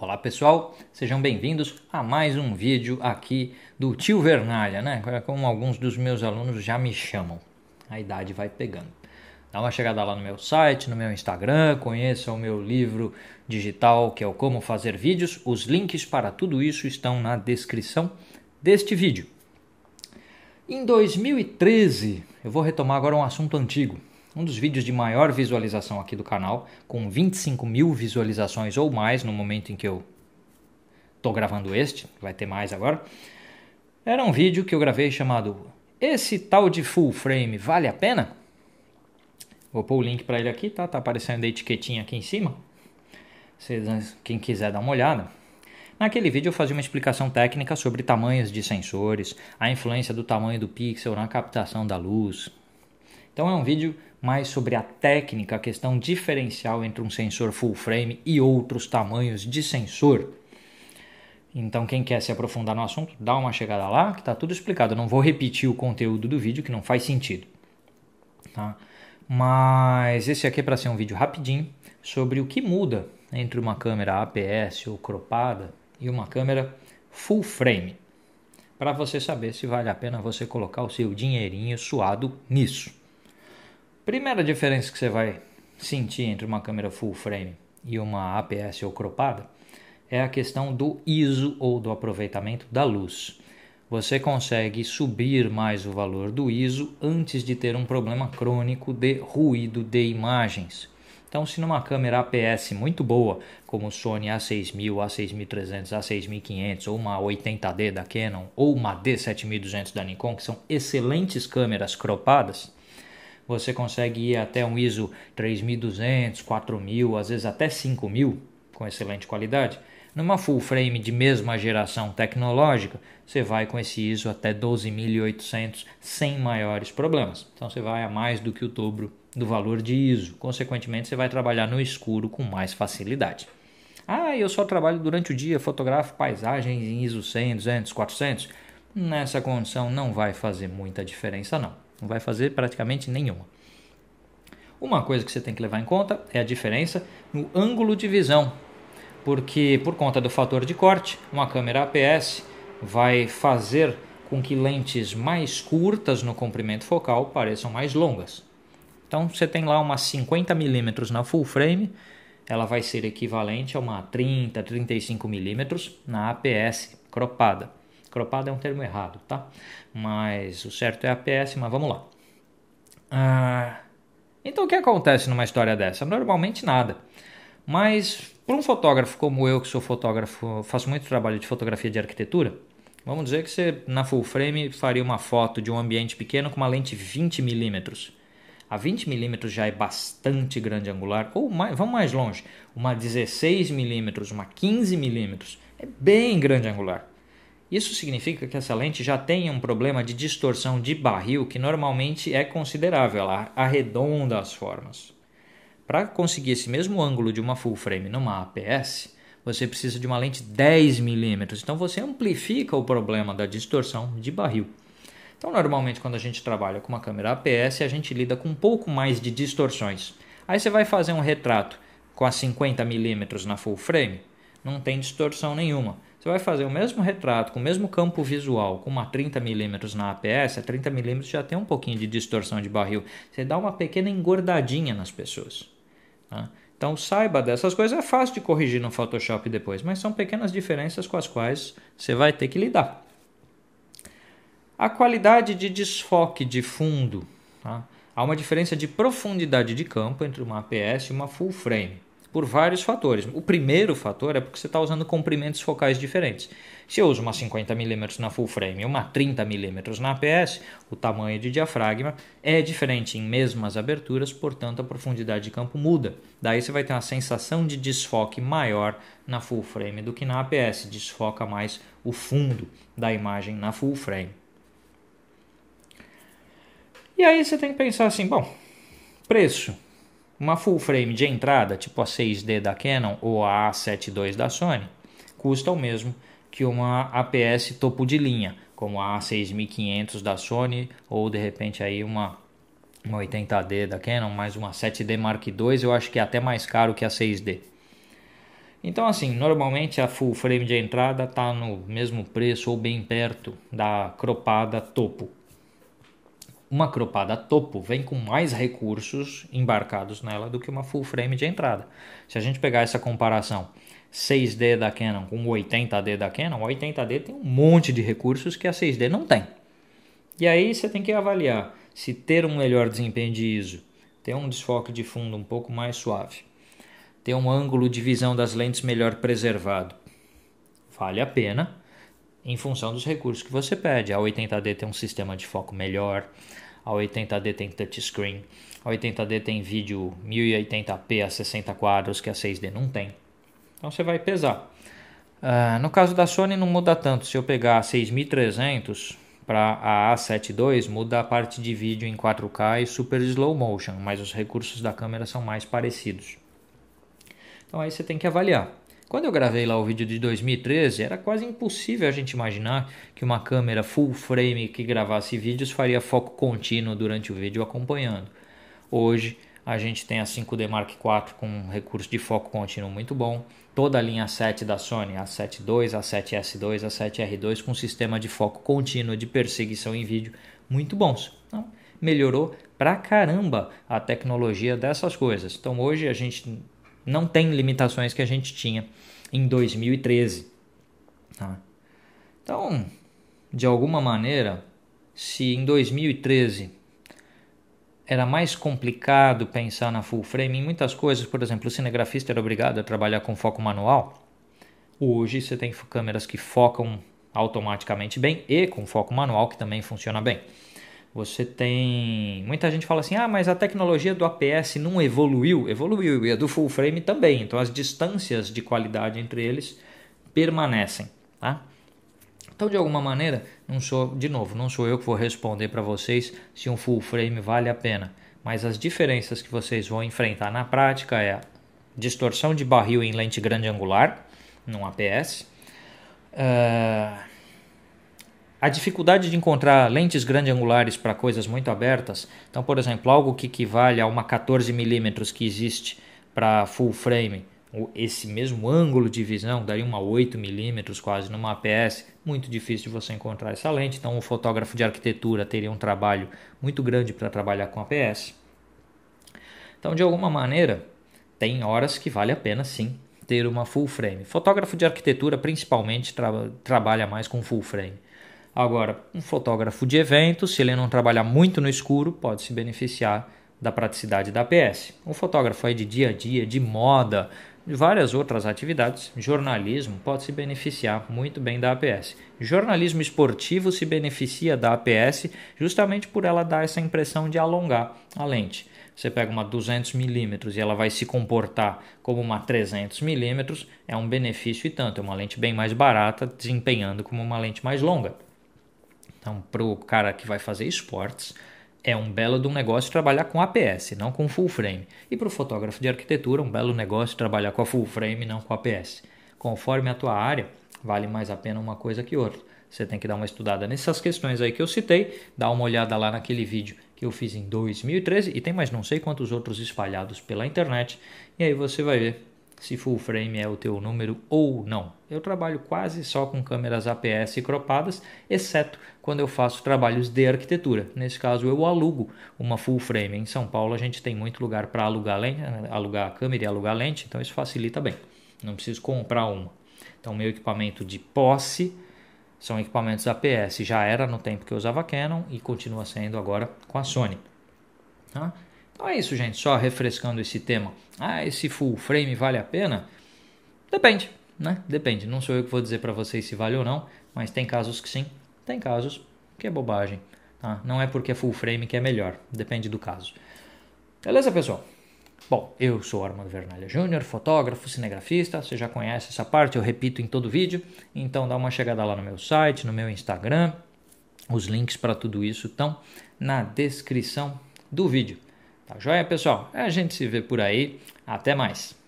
Olá pessoal, sejam bem-vindos a mais um vídeo aqui do Tio Vernalha, né? Como alguns dos meus alunos já me chamam, a idade vai pegando. Dá uma chegada lá no meu site, no meu Instagram, conheça o meu livro digital que é o Como Fazer Vídeos. Os links para tudo isso estão na descrição deste vídeo. Em 2013, eu vou retomar agora um assunto antigo, um dos vídeos de maior visualização aqui do canal, com 25 mil visualizações ou mais no momento em que eu estou gravando este, vai ter mais agora. Era um vídeo que eu gravei chamado Esse tal de full frame vale a pena? Vou pôr o link para ele aqui, tá? Tá aparecendo a etiquetinha aqui em cima. Vocês, quem quiser dar uma olhada. Naquele vídeo eu fazia uma explicação técnica sobre tamanhos de sensores, a influência do tamanho do pixel na captação da luz. Então é um vídeo mais sobre a técnica, a questão diferencial entre um sensor full frame e outros tamanhos de sensor. Então, quem quer se aprofundar no assunto, dá uma chegada lá, que está tudo explicado. Eu não vou repetir o conteúdo do vídeo, que não faz sentido. Tá? Mas esse aqui é para ser um vídeo rapidinho sobre o que muda entre uma câmera APS ou cropada e uma câmera full frame, para você saber se vale a pena você colocar o seu dinheirinho suado nisso. Primeira diferença que você vai sentir entre uma câmera full frame e uma APS ou cropada é a questão do ISO ou do aproveitamento da luz. Você consegue subir mais o valor do ISO antes de ter um problema crônico de ruído de imagens. Então, se numa câmera APS muito boa, como o Sony A6000, A6300, A6500, ou uma 80D da Canon, ou uma D7200 da Nikon, que são excelentes câmeras cropadas, você consegue ir até um ISO 3200, 4000, às vezes até 5000 com excelente qualidade. Numa full frame de mesma geração tecnológica, você vai com esse ISO até 12800 sem maiores problemas. Então você vai a mais do que o dobro do valor de ISO. Consequentemente, você vai trabalhar no escuro com mais facilidade. Ah, eu só trabalho durante o dia, fotografo paisagens em ISO 100, 200, 400. Nessa condição não vai fazer muita diferença não. Não vai fazer praticamente nenhuma. Uma coisa que você tem que levar em conta é a diferença no ângulo de visão, porque por conta do fator de corte, uma câmera APS vai fazer com que lentes mais curtas no comprimento focal pareçam mais longas. Então você tem lá umas 50 milímetros na full frame, ela vai ser equivalente a uma 30, 35 milímetros na APS cropada. Cropada é um termo errado, tá? Mas o certo é APS, mas vamos lá. Ah, então o que acontece numa história dessa? Normalmente nada. Mas para um fotógrafo como eu, que sou fotógrafo, faço muito trabalho de fotografia de arquitetura, vamos dizer que você na full frame faria uma foto de um ambiente pequeno com uma lente 20 milímetros. A 20 milímetros já é bastante grande angular, ou mais, vamos mais longe, uma 16 milímetros, uma 15 milímetros, é bem grande angular. Isso significa que essa lente já tem um problema de distorção de barril que normalmente é considerável, ela arredonda as formas. Para conseguir esse mesmo ângulo de uma full frame numa APS, você precisa de uma lente 10mm. Então você amplifica o problema da distorção de barril. Então, normalmente, quando a gente trabalha com uma câmera APS, a gente lida com um pouco mais de distorções. Aí você vai fazer um retrato com a 50mm na full frame, não tem distorção nenhuma. Você vai fazer o mesmo retrato, com o mesmo campo visual, com uma 30mm na APS, a 30mm já tem um pouquinho de distorção de barril. Você dá uma pequena engordadinha nas pessoas. Tá? Então saiba dessas coisas, é fácil de corrigir no Photoshop depois, mas são pequenas diferenças com as quais você vai ter que lidar. A qualidade de desfoque de fundo. Tá? Há uma diferença de profundidade de campo entre uma APS e uma full frame por vários fatores. O primeiro fator é porque você está usando comprimentos focais diferentes. Se eu uso uma 50mm na full frame e uma 30mm na APS, o tamanho de diafragma é diferente em mesmas aberturas, portanto a profundidade de campo muda. Daí você vai ter uma sensação de desfoque maior na full frame do que na APS, desfoca mais o fundo da imagem na full frame. E aí você tem que pensar assim, bom, preço uma full frame de entrada, tipo a 6D da Canon ou a A72 da Sony, custa o mesmo que uma APS topo de linha, como a A6500 da Sony ou de repente aí uma, uma 80D da Canon, mais uma 7D Mark II, eu acho que é até mais caro que a 6D. Então assim, normalmente a full frame de entrada está no mesmo preço ou bem perto da cropada topo uma cropada topo vem com mais recursos embarcados nela do que uma full frame de entrada. Se a gente pegar essa comparação 6D da Canon com 80D da Canon, 80D tem um monte de recursos que a 6D não tem. E aí você tem que avaliar se ter um melhor desempenho de ISO, ter um desfoque de fundo um pouco mais suave, ter um ângulo de visão das lentes melhor preservado, vale a pena em função dos recursos que você pede. A 80D tem um sistema de foco melhor, a 80D tem touchscreen, a 80D tem vídeo 1080p a 60 quadros que a 6D não tem. Então você vai pesar. Uh, no caso da Sony não muda tanto. Se eu pegar a 6300 para a A72 muda a parte de vídeo em 4K e super slow motion, mas os recursos da câmera são mais parecidos. Então aí você tem que avaliar. Quando eu gravei lá o vídeo de 2013, era quase impossível a gente imaginar que uma câmera full frame que gravasse vídeos faria foco contínuo durante o vídeo acompanhando. Hoje a gente tem a 5D Mark IV com um recurso de foco contínuo muito bom, toda a linha 7 da Sony, a 7 II, a 7S2, a 7R2 com sistema de foco contínuo de perseguição em vídeo muito bons. Então, melhorou pra caramba a tecnologia dessas coisas. Então hoje a gente não tem limitações que a gente tinha em 2013. Tá? Então, de alguma maneira, se em 2013 era mais complicado pensar na full frame em muitas coisas, por exemplo, o cinegrafista era obrigado a trabalhar com foco manual. Hoje você tem câmeras que focam automaticamente bem e com foco manual que também funciona bem. Você tem. Muita gente fala assim: ah, mas a tecnologia do APS não evoluiu. Evoluiu, e a do full frame também. Então as distâncias de qualidade entre eles permanecem. Tá? Então, de alguma maneira, não sou, de novo, não sou eu que vou responder para vocês se um full frame vale a pena. Mas as diferenças que vocês vão enfrentar na prática é a distorção de barril em lente grande angular, num APS, eh, a dificuldade de encontrar lentes grandiangulares para coisas muito abertas, então, por exemplo, algo que equivale a uma 14mm que existe para full frame, esse mesmo ângulo de visão daria uma 8mm quase numa APS, muito difícil de você encontrar essa lente, então o fotógrafo de arquitetura teria um trabalho muito grande para trabalhar com APS. Então, de alguma maneira, tem horas que vale a pena sim ter uma full frame. Fotógrafo de arquitetura principalmente tra trabalha mais com full frame Agora, um fotógrafo de evento, se ele não trabalhar muito no escuro, pode se beneficiar da praticidade da APS. Um fotógrafo aí de dia a dia, de moda, de várias outras atividades, jornalismo pode se beneficiar muito bem da APS. Jornalismo esportivo se beneficia da APS justamente por ela dar essa impressão de alongar a lente. Você pega uma 200mm e ela vai se comportar como uma 300mm, é um benefício e tanto, é uma lente bem mais barata, desempenhando como uma lente mais longa. Então, para o cara que vai fazer esportes, é um belo de um negócio trabalhar com APS, não com full frame. E para o fotógrafo de arquitetura, um belo negócio trabalhar com a full frame, não com APS. Conforme a tua área, vale mais a pena uma coisa que outra. Você tem que dar uma estudada nessas questões aí que eu citei, dá uma olhada lá naquele vídeo que eu fiz em 2013 e tem mais não sei quantos outros espalhados pela internet. E aí você vai ver se full frame é o teu número ou não. Eu trabalho quase só com câmeras APS cropadas, exceto quando eu faço trabalhos de arquitetura. Nesse caso, eu alugo uma full frame. Em São Paulo, a gente tem muito lugar para alugar, lente, alugar câmera e alugar lente, então isso facilita bem. Não preciso comprar uma. Então, meu equipamento de posse são equipamentos APS. Já era no tempo que eu usava Canon e continua sendo agora com a Sony. Tá? Então é isso, gente, só refrescando esse tema. Ah, esse full frame vale a pena? Depende, né? Depende. Não sou eu que vou dizer para vocês se vale ou não, mas tem casos que sim, tem casos que é bobagem. Tá? Não é porque é full frame que é melhor, depende do caso. Beleza, pessoal? Bom, eu sou Armando Vernalha Júnior, fotógrafo, cinegrafista, você já conhece essa parte, eu repito em todo vídeo, então dá uma chegada lá no meu site, no meu Instagram, os links para tudo isso estão na descrição do vídeo. Tá joia, pessoal? A gente se vê por aí. Até mais.